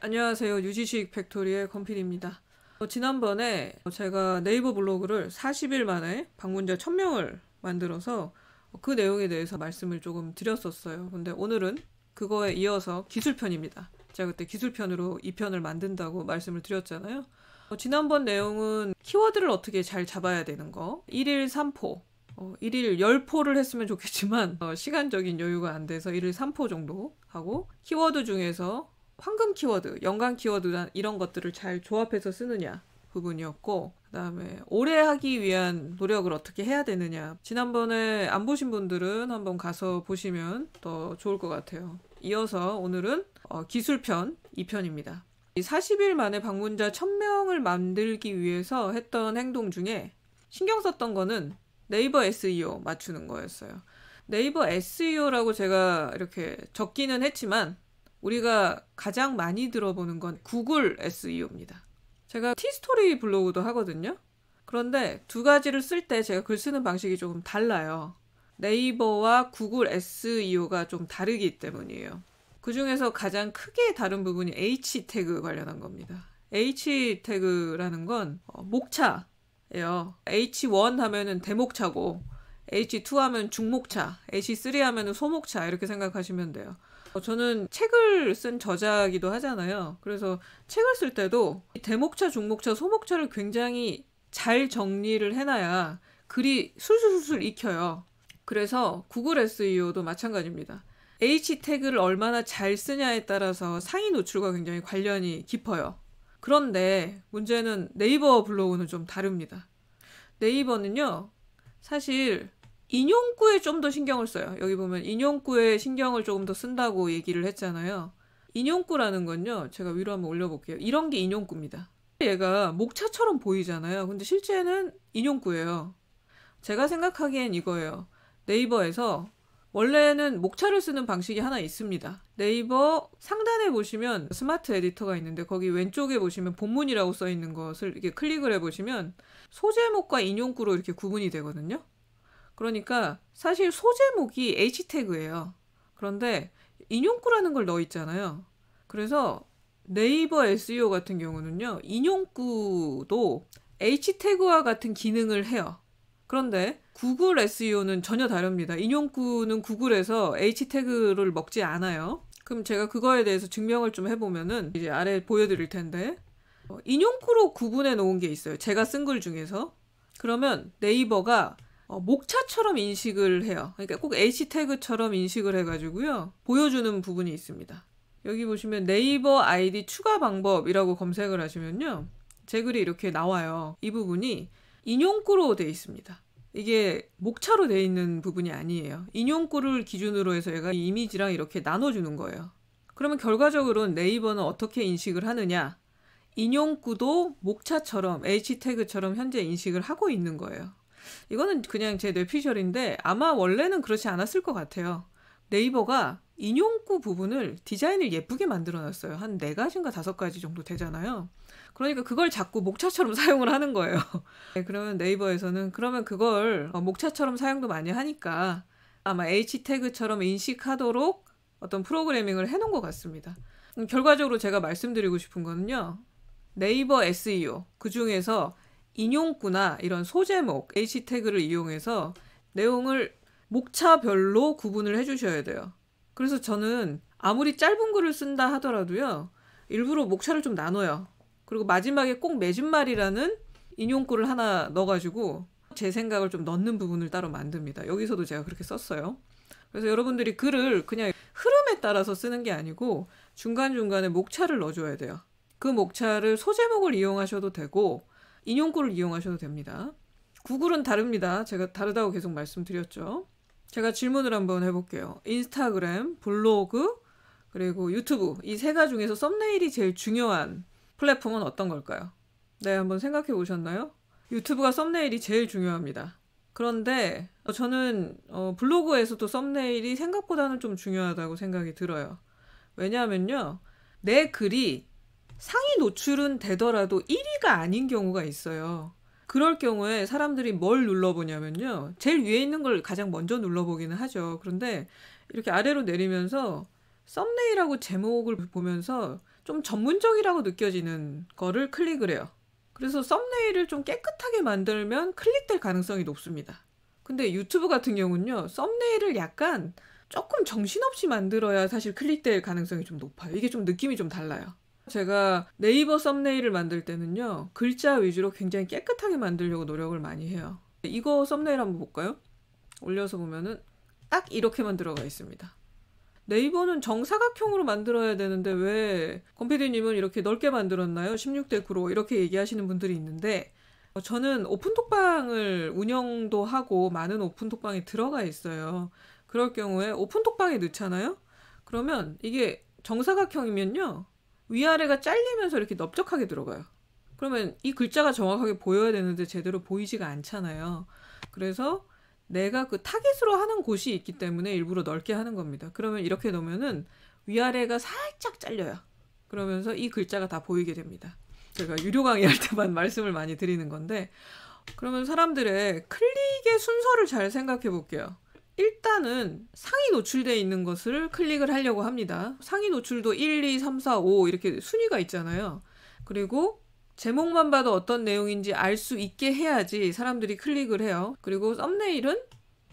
안녕하세요. 유지식 팩토리의 건필입니다. 어, 지난번에 제가 네이버 블로그를 40일 만에 방문자 1000명을 만들어서 그 내용에 대해서 말씀을 조금 드렸었어요. 근데 오늘은 그거에 이어서 기술편입니다. 제가 그때 기술편으로 2편을 만든다고 말씀을 드렸잖아요. 어, 지난번 내용은 키워드를 어떻게 잘 잡아야 되는 거, 1일 3포, 1일 어, 10포를 했으면 좋겠지만 시간적인 여유가 안 돼서 1일 3포 정도 하고 키워드 중에서 황금 키워드, 연간 키워드 이런 것들을 잘 조합해서 쓰느냐 부분이었고 그다음에 오래 하기 위한 노력을 어떻게 해야 되느냐 지난번에 안 보신 분들은 한번 가서 보시면 더 좋을 것 같아요. 이어서 오늘은 어, 기술편 2편입니다. 40일 만에 방문자 1000명을 만들기 위해서 했던 행동 중에 신경 썼던 거는 네이버 SEO 맞추는 거였어요. 네이버 SEO라고 제가 이렇게 적기는 했지만 우리가 가장 많이 들어보는 건 구글 SEO입니다. 제가 티스토리 블로그도 하거든요. 그런데 두 가지를 쓸 때 제가 글 쓰는 방식이 조금 달라요. 네이버와 구글 SEO가 좀 다르기 때문이에요. 그 중에서 가장 크게 다른 부분이 H 태그 관련한 겁니다. H 태그라는 건 어, 목차예요. H1 하면은 대목차고 H2 하면 중목차, H3 하면은 소목차 이렇게 생각하시면 돼요. 어, 저는 책을 쓴 저자이기도 하잖아요. 그래서 책을 쓸 때도 대목차, 중목차, 소목차를 굉장히 잘 정리를 해놔야 글이 술술술 익혀요. 그래서 구글 SEO도 마찬가지입니다. H 태그를 얼마나 잘 쓰냐에 따라서 상위 노출과 굉장히 관련이 깊어요. 그런데 문제는 네이버 블로그는 좀 다릅니다. 네이버는요, 사실 인용구에 좀 더 신경을 써요. 여기 보면 인용구에 신경을 조금 더 쓴다고 얘기를 했잖아요. 인용구라는 건요. 제가 위로 한번 올려볼게요. 이런 게 인용구입니다. 얘가 목차처럼 보이잖아요. 근데 실제는 인용구예요. 제가 생각하기엔 이거예요. 네이버에서 원래는 목차를 쓰는 방식이 하나 있습니다. 네이버 상단에 보시면 스마트 에디터가 있는데 거기 왼쪽에 보시면 본문이라고 써 있는 것을 이렇게 클릭을 해보시면 소제목과 인용구로 이렇게 구분이 되거든요. 그러니까 사실 소제목이 H 태그예요. 그런데 인용구라는 걸 넣어 있잖아요. 그래서 네이버 SEO 같은 경우는요. 인용구도 H 태그와 같은 기능을 해요. 그런데 구글 SEO는 전혀 다릅니다. 인용구는 구글에서 H 태그를 먹지 않아요. 그럼 제가 그거에 대해서 증명을 좀 해보면은 이제 아래 보여드릴 텐데 어, 인용구로 구분해 놓은 게 있어요. 제가 쓴 글 중에서 그러면 네이버가 어, 목차처럼 인식을 해요. 그러니까 꼭 H 태그처럼 인식을 해가지고요. 보여주는 부분이 있습니다. 여기 보시면 네이버 아이디 추가 방법이라고 검색을 하시면요. 제 글이 이렇게 나와요. 이 부분이 인용구로 되어 있습니다. 이게 목차로 되어 있는 부분이 아니에요. 인용구를 기준으로 해서 얘가 이미지랑 이렇게 나눠주는 거예요. 그러면 결과적으로는 네이버는 어떻게 인식을 하느냐? 인용구도 목차처럼 H 태그처럼 현재 인식을 하고 있는 거예요. 이거는 그냥 제 뇌피셜인데 아마 원래는 그렇지 않았을 것 같아요. 네이버가 인용구 부분을 디자인을 예쁘게 만들어 놨어요. 한 네 가지인가 다섯 가지 정도 되잖아요. 그러니까 그걸 자꾸 목차처럼 사용을 하는 거예요. 네, 그러면 네이버에서는 그러면 그걸 어, 목차처럼 사용도 많이 하니까 아마 H 태그처럼 인식하도록 어떤 프로그래밍을 해놓은 것 같습니다. 음, 결과적으로 제가 말씀드리고 싶은 거는요. 네이버 SEO 그 중에서 인용구나 이런 소제목, H 태그를 이용해서 내용을 목차별로 구분을 해주셔야 돼요. 그래서 저는 아무리 짧은 글을 쓴다 하더라도요, 일부러 목차를 좀 나눠요. 그리고 마지막에 꼭 매진말이라는 인용구를 하나 넣어가지고 제 생각을 좀 넣는 부분을 따로 만듭니다. 여기서도 제가 그렇게 썼어요. 그래서 여러분들이 글을 그냥 흐름에 따라서 쓰는 게 아니고 중간중간에 목차를 넣어줘야 돼요. 그 목차를 소제목을 이용하셔도 되고 인용구를 이용하셔도 됩니다. 구글은 다릅니다. 제가 다르다고 계속 말씀드렸죠. 제가 질문을 한번 해볼게요. 인스타그램, 블로그, 그리고 유튜브 이 세 가지 중에서 썸네일이 제일 중요한 플랫폼은 어떤 걸까요? 네, 한번 생각해 보셨나요? 유튜브가 썸네일이 제일 중요합니다. 그런데 어, 저는 어, 블로그에서도 썸네일이 생각보다는 좀 중요하다고 생각이 들어요. 왜냐하면요. 내 글이 상위 노출은 되더라도 1위가 아닌 경우가 있어요. 그럴 경우에 사람들이 뭘 눌러보냐면요. 제일 위에 있는 걸 가장 먼저 눌러보기는 하죠. 그런데 이렇게 아래로 내리면서 썸네일하고 제목을 보면서 좀 전문적이라고 느껴지는 거를 클릭을 해요. 그래서 썸네일을 좀 깨끗하게 만들면 클릭될 가능성이 높습니다. 근데 유튜브 같은 경우는요, 썸네일을 약간 조금 정신없이 만들어야 사실 클릭될 가능성이 좀 높아요. 이게 좀 느낌이 좀 달라요. 제가 네이버 썸네일을 만들 때는요, 글자 위주로 굉장히 깨끗하게 만들려고 노력을 많이 해요. 이거 썸네일 한번 볼까요? 올려서 보면은 딱 이렇게만 들어가 있습니다. 네이버는 정사각형으로 만들어야 되는데 왜컴피디님은 이렇게 넓게 만들었나요? 16대 9로 이렇게 얘기하시는 분들이 있는데 어, 저는 오픈톡방을 운영도 하고 많은 오픈톡방에 들어가 있어요. 그럴 경우에 오픈톡방에 넣잖아요? 그러면 이게 정사각형이면요. 위아래가 잘리면서 이렇게 넓적하게 들어가요. 그러면 이 글자가 정확하게 보여야 되는데 제대로 보이지가 않잖아요. 그래서 내가 그타겟으로 하는 곳이 있기 때문에 일부러 넓게 하는 겁니다. 그러면 이렇게 놓으면은 위아래가 살짝 잘려요. 그러면서 이 글자가 다 보이게 됩니다. 제가 유료 강의할 때만 말씀을 많이 드리는 건데 그러면 사람들의 클릭의 순서를 잘 생각해 볼게요. 일단은 상위 노출되어 있는 것을 클릭을 하려고 합니다. 상위 노출도 1, 2, 3, 4, 5 이렇게 순위가 있잖아요. 그리고 제목만 봐도 어떤 내용인지 알 수 있게 해야지 사람들이 클릭을 해요. 그리고 썸네일은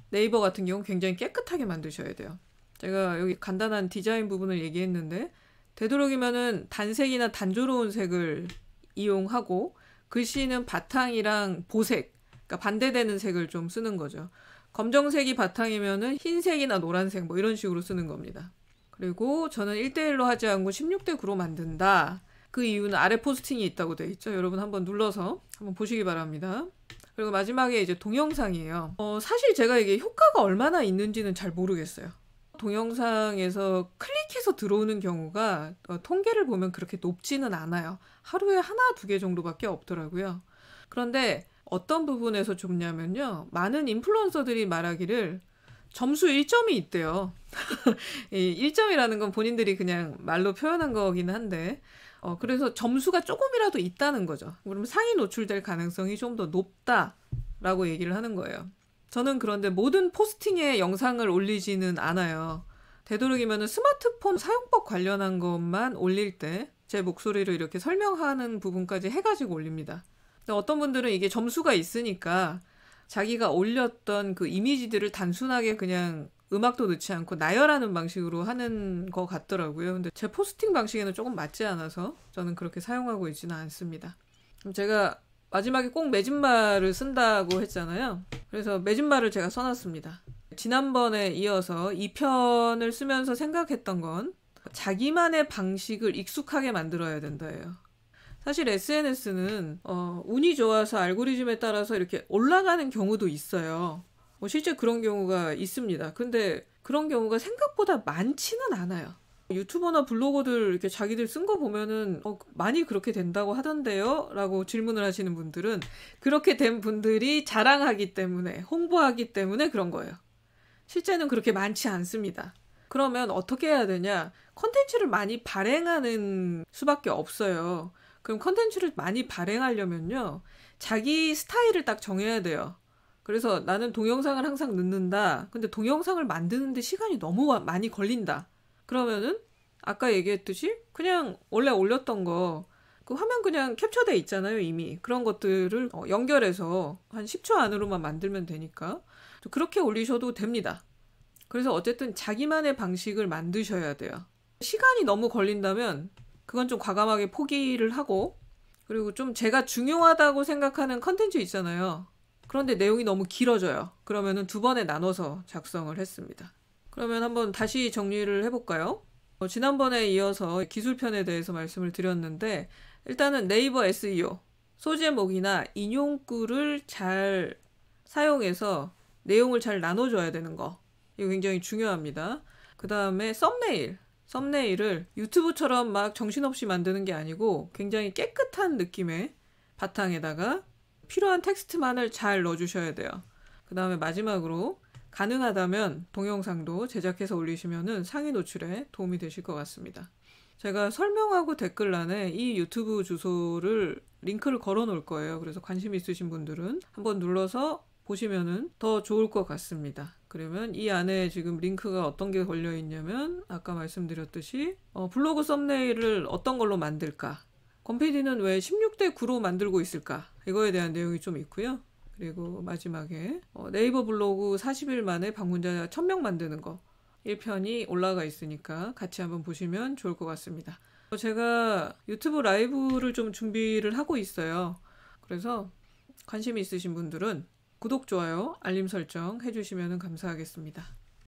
네이버 같은 경우 굉장히 깨끗하게 만드셔야 돼요. 제가 여기 간단한 디자인 부분을 얘기했는데 되도록이면은 단색이나 단조로운 색을 이용하고 글씨는 바탕이랑 보색, 그러니까 반대되는 색을 좀 쓰는 거죠. 검정색이 바탕이면은 흰색이나 노란색 뭐 이런 식으로 쓰는 겁니다. 그리고 저는 1대1로 하지 않고 16대 9로 만든다. 그 이유는 아래 포스팅이 있다고 되어 있죠. 여러분 한번 눌러서 한번 보시기 바랍니다. 그리고 마지막에 이제 동영상이에요. 어, 사실 제가 이게 효과가 얼마나 있는지는 잘 모르겠어요. 동영상에서 클릭해서 들어오는 경우가 어, 통계를 보면 그렇게 높지는 않아요. 하루에 하나, 두 개 정도밖에 없더라고요. 그런데 어떤 부분에서 좋냐면요 많은 인플루언서들이 말하기를 점수 1점이 있대요. 이 1점이라는 건 본인들이 그냥 말로 표현한 거긴 한데, 어, 그래서 점수가 조금이라도 있다는 거죠. 그러면 상위 노출될 가능성이 좀 더 높다라고 얘기를 하는 거예요. 저는 그런데 모든 포스팅에 영상을 올리지는 않아요. 되도록이면 스마트폰 사용법 관련한 것만 올릴 때 제 목소리로 이렇게 설명하는 부분까지 해가지고 올립니다. 근데 어떤 분들은 이게 점수가 있으니까 자기가 올렸던 그 이미지들을 단순하게 그냥 음악도 넣지 않고 나열하는 방식으로 하는 것 같더라고요. 근데 제 포스팅 방식에는 조금 맞지 않아서 저는 그렇게 사용하고 있지는 않습니다. 제가 마지막에 꼭 매진말을 쓴다고 했잖아요. 그래서 매진말을 제가 써놨습니다. 지난번에 이어서 이편을 쓰면서 생각했던 건 자기만의 방식을 익숙하게 만들어야 된다예요. 사실 SNS는 어, 운이 좋아서 알고리즘에 따라서 이렇게 올라가는 경우도 있어요. 뭐 실제 그런 경우가 있습니다. 근데 그런 경우가 생각보다 많지는 않아요. 유튜버나 블로거들 이렇게 자기들 쓴 거 보면은 어, 많이 그렇게 된다고 하던데요? 라고 질문을 하시는 분들은 그렇게 된 분들이 자랑하기 때문에 홍보하기 때문에 그런 거예요. 실제는 그렇게 많지 않습니다. 그러면 어떻게 해야 되냐? 컨텐츠를 많이 발행하는 수밖에 없어요. 그럼 컨텐츠를 많이 발행하려면요. 자기 스타일을 딱 정해야 돼요. 그래서 나는 동영상을 항상 넣는다. 근데 동영상을 만드는데 시간이 너무 많이 걸린다. 그러면은 아까 얘기했듯이 그냥 원래 올렸던 거 그 화면 그냥 캡처돼 있잖아요 이미 그런 것들을 어, 연결해서 한 10초 안으로만 만들면 되니까 그렇게 올리셔도 됩니다. 그래서 어쨌든 자기만의 방식을 만드셔야 돼요. 시간이 너무 걸린다면 그건 좀 과감하게 포기를 하고 그리고 좀 제가 중요하다고 생각하는 컨텐츠 있잖아요. 그런데 내용이 너무 길어져요. 그러면은 두 번에 나눠서 작성을 했습니다. 그러면 한번 다시 정리를 해볼까요? 어, 지난번에 이어서 기술편에 대해서 말씀을 드렸는데 일단은 네이버 SEO 소제목이나 인용글을 잘 사용해서 내용을 잘 나눠줘야 되는 거 이거 굉장히 중요합니다. 그 다음에 썸네일 썸네일을 유튜브처럼 막 정신없이 만드는 게 아니고 굉장히 깨끗한 느낌의 바탕에다가 필요한 텍스트만을 잘 넣어주셔야 돼요. 그 다음에 마지막으로 가능하다면 동영상도 제작해서 올리시면은 상위 노출에 도움이 되실 것 같습니다. 제가 설명하고 댓글란에 이 유튜브 주소를 링크를 걸어 놓을 거예요. 그래서 관심 있으신 분들은 한번 눌러서 보시면은 더 좋을 것 같습니다. 그러면 이 안에 지금 링크가 어떤 게 걸려 있냐면 아까 말씀드렸듯이 어, 블로그 썸네일을 어떤 걸로 만들까? 권피디는왜 16대 9로 만들고 있을까? 이거에 대한 내용이 좀 있고요. 그리고 마지막에 어, 네이버 블로그 40일 만에 방문자 1000명 만드는 거 1편이 올라가 있으니까 같이 한번 보시면 좋을 것 같습니다. 어, 제가 유튜브 라이브를 좀 준비를 하고 있어요. 그래서 관심이 있으신 분들은 구독, 좋아요, 알림 설정 해주시면 감사하겠습니다.